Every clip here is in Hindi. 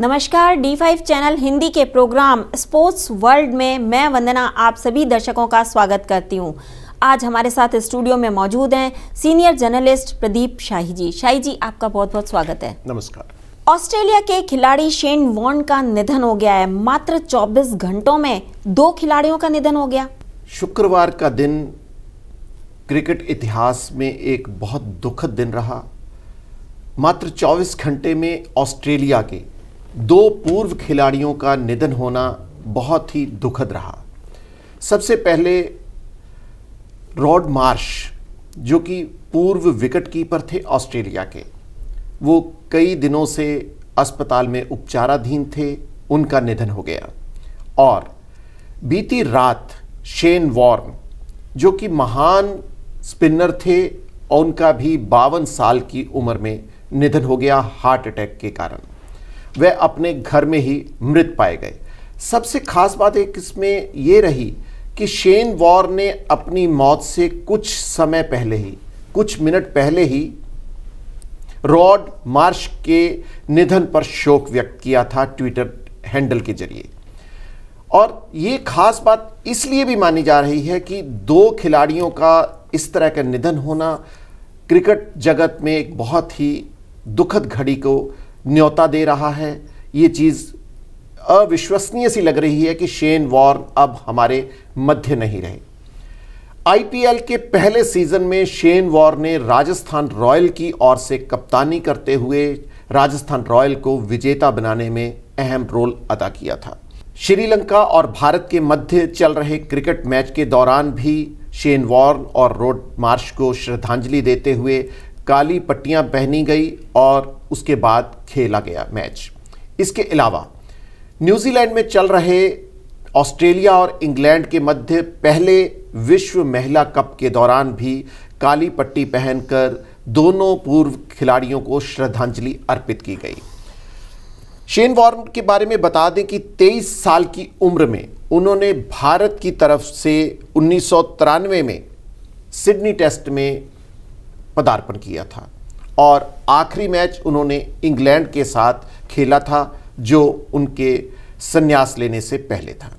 नमस्कार डी फाइव चैनल हिंदी के प्रोग्राम स्पोर्ट्स वर्ल्ड में मैं वंदना आप सभी दर्शकों का स्वागत करती हूं। आज हमारे साथ स्टूडियो में मौजूद हैं सीनियर जर्नलिस्ट प्रदीप शाही जी शाही जी आपका बहुत बहुत स्वागत है नमस्कार ऑस्ट्रेलिया के खिलाड़ी शेन वॉन का निधन हो गया है मात्र 24 घंटों में दो खिलाड़ियों का निधन हो गया शुक्रवार का दिन क्रिकेट इतिहास में एक बहुत दुखद दिन रहा मात्र 24 घंटे में ऑस्ट्रेलिया के दो पूर्व खिलाड़ियों का निधन होना बहुत ही दुखद रहा सबसे पहले रॉड मार्श जो कि पूर्व विकेट कीपर थे ऑस्ट्रेलिया के वो कई दिनों से अस्पताल में उपचाराधीन थे उनका निधन हो गया और बीती रात शेन वॉर्न जो कि महान स्पिनर थे और उनका भी बावन साल की उम्र में निधन हो गया हार्ट अटैक के कारण वे अपने घर में ही मृत पाए गए सबसे खास बात एक इसमें ये रही कि शेन वॉर ने अपनी मौत से कुछ समय पहले ही कुछ मिनट पहले ही रॉड मार्श के निधन पर शोक व्यक्त किया था ट्विटर हैंडल के जरिए और ये खास बात इसलिए भी मानी जा रही है कि दो खिलाड़ियों का इस तरह का निधन होना क्रिकेट जगत में एक बहुत ही दुखद घड़ी को न्योता दे रहा है ये चीज़ अविश्वसनीय सी लग रही है कि शेन वॉर्न अब हमारे मध्य नहीं रहे आईपीएल के पहले सीजन में शेन वॉर ने राजस्थान रॉयल की ओर से कप्तानी करते हुए राजस्थान रॉयल को विजेता बनाने में अहम रोल अदा किया था श्रीलंका और भारत के मध्य चल रहे क्रिकेट मैच के दौरान भी शेन वॉर्न और रोड मार्श को श्रद्धांजलि देते हुए काली पट्टियां पहनी गई और उसके बाद खेला गया मैच इसके अलावा न्यूजीलैंड में चल रहे ऑस्ट्रेलिया और इंग्लैंड के मध्य पहले विश्व महिला कप के दौरान भी काली पट्टी पहनकर दोनों पूर्व खिलाड़ियों को श्रद्धांजलि अर्पित की गई शेन वॉर्न के बारे में बता दें कि 23 साल की उम्र में उन्होंने भारत की तरफ से उन्नीस में सिडनी टेस्ट में पदार्पण किया था और आखिरी मैच उन्होंने इंग्लैंड के साथ खेला था जो उनके संन्यास लेने से पहले था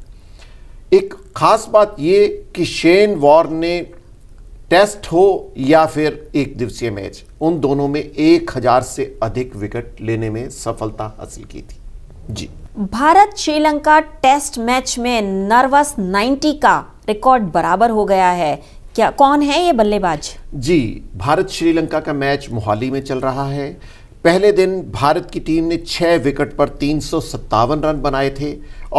एक ख़ास बात ये कि शेन वॉर ने टेस्ट हो या फिर एक दिवसीय मैच उन दोनों में एक हज़ार से अधिक विकेट लेने में सफलता हासिल की थी जी भारत श्रीलंका टेस्ट मैच में नर्वस 90 का रिकॉर्ड बराबर हो गया है क्या कौन है ये बल्लेबाज जी भारत श्रीलंका का मैच मोहाली में चल रहा है पहले दिन भारत की टीम ने छह विकेट पर तीन रन बनाए थे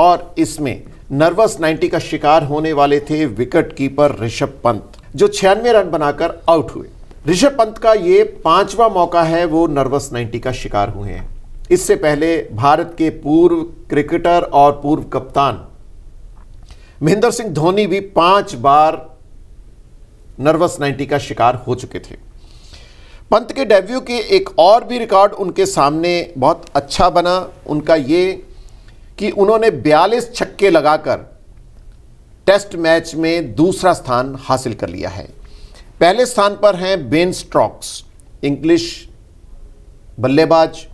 और इसमें नर्वस 90 का शिकार होने वाले थे विकेट कीपर ऋषभ पंत जो छियानवे रन बनाकर आउट हुए ऋषभ पंत का ये पांचवा मौका है वो नर्वस 90 का शिकार हुए हैं इससे पहले भारत के पूर्व क्रिकेटर और पूर्व कप्तान महेंद्र सिंह धोनी भी पांच बार नर्वस नाइन्टी का शिकार हो चुके थे पंत के डेब्यू के एक और भी रिकॉर्ड उनके सामने बहुत अच्छा बना उनका ये कि उन्होंने 42 छक्के लगाकर टेस्ट मैच में दूसरा स्थान हासिल कर लिया है पहले स्थान पर हैं बेन स्ट्रॉक्स इंग्लिश बल्लेबाज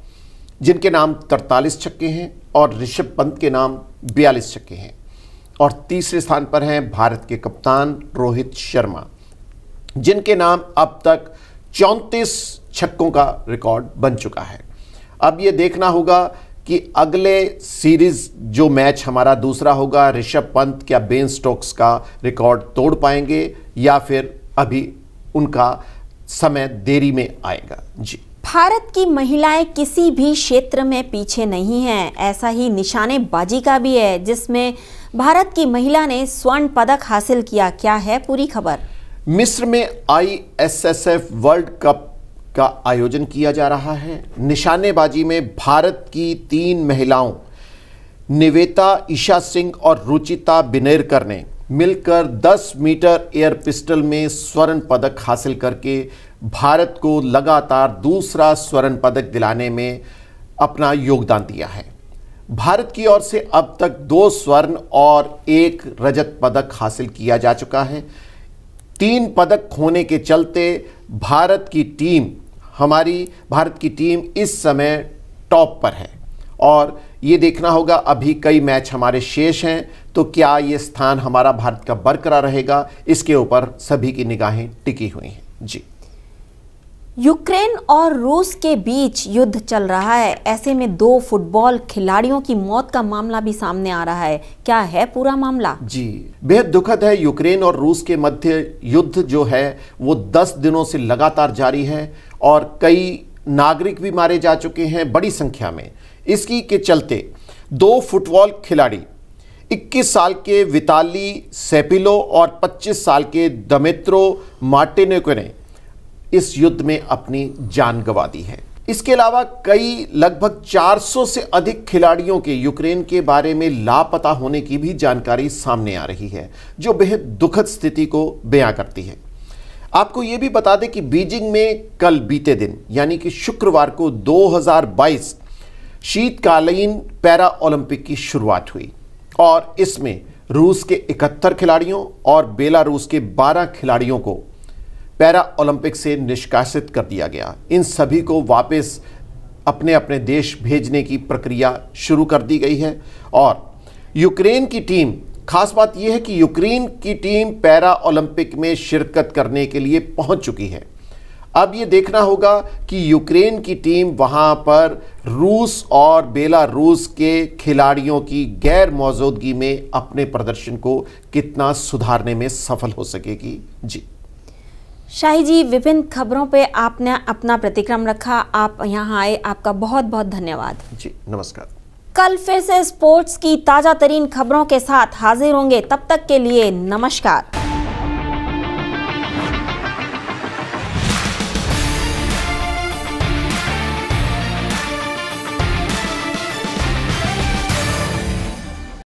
जिनके नाम 43 छक्के हैं और ऋषभ पंत के नाम 42 छक्के हैं और तीसरे स्थान पर हैं भारत के कप्तान रोहित शर्मा जिनके नाम अब तक चौंतीस छक्कों का रिकॉर्ड बन चुका है अब ये देखना होगा कि अगले सीरीज जो मैच हमारा दूसरा होगा ऋषभ पंत क्या बेन स्टोक्स का रिकॉर्ड तोड़ पाएंगे या फिर अभी उनका समय देरी में आएगा जी भारत की महिलाएं किसी भी क्षेत्र में पीछे नहीं हैं ऐसा ही निशानेबाजी का भी है जिसमें भारत की महिला ने स्वर्ण पदक हासिल किया क्या है पूरी खबर मिस्र में आईएसएसएफ वर्ल्ड कप का आयोजन किया जा रहा है निशानेबाजी में भारत की तीन महिलाओं निवेता ईशा सिंह और रुचिता बिनेरकर ने मिलकर 10 मीटर एयर पिस्टल में स्वर्ण पदक हासिल करके भारत को लगातार दूसरा स्वर्ण पदक दिलाने में अपना योगदान दिया है भारत की ओर से अब तक दो स्वर्ण और एक रजत पदक हासिल किया जा चुका है तीन पदक खोने के चलते भारत की टीम हमारी भारत की टीम इस समय टॉप पर है और ये देखना होगा अभी कई मैच हमारे शेष हैं तो क्या ये स्थान हमारा भारत का बरकरार रहेगा इसके ऊपर सभी की निगाहें टिकी हुई हैं जी यूक्रेन और रूस के बीच युद्ध चल रहा है ऐसे में दो फुटबॉल खिलाड़ियों की मौत का मामला भी सामने आ रहा है क्या है पूरा मामला जी बेहद दुखद है यूक्रेन और रूस के मध्य युद्ध जो है वो दस दिनों से लगातार जारी है और कई नागरिक भी मारे जा चुके हैं बड़ी संख्या में इसकी के चलते दो फुटबॉल खिलाड़ी इक्कीस साल के विताली सेपिलो और पच्चीस साल के दमित्रो मार्टिनेको ने इस युद्ध में अपनी जान गंवा दी है इसके अलावा कई लगभग 400 से अधिक खिलाड़ियों के यूक्रेन के बारे में लापता होने की भी जानकारी सामने आ रही है जो बेहद दुखद स्थिति को बयां करती है आपको यह भी बता दें कि बीजिंग में कल बीते दिन यानी कि शुक्रवार को 2022 शीतकालीन पैरा ओलंपिक की शुरुआत हुई और इसमें रूस के 71 खिलाड़ियों और बेलारूस के 12 खिलाड़ियों को पैरा ओलंपिक से निष्कासित कर दिया गया इन सभी को वापस अपने अपने देश भेजने की प्रक्रिया शुरू कर दी गई है और यूक्रेन की टीम खास बात यह है कि यूक्रेन की टीम पैरा ओलंपिक में शिरकत करने के लिए पहुंच चुकी है अब ये देखना होगा कि यूक्रेन की टीम वहां पर रूस और बेलारूस के खिलाड़ियों की गैर मौजूदगी में अपने प्रदर्शन को कितना सुधारने में सफल हो सकेगी जी शाही जी विभिन्न खबरों पे आपने अपना प्रतिक्रम रखा आप यहाँ आए आपका बहुत बहुत धन्यवाद जी नमस्कार कल फिर से स्पोर्ट्स की ताज़ा तरीन खबरों के साथ हाजिर होंगे तब तक के लिए नमस्कार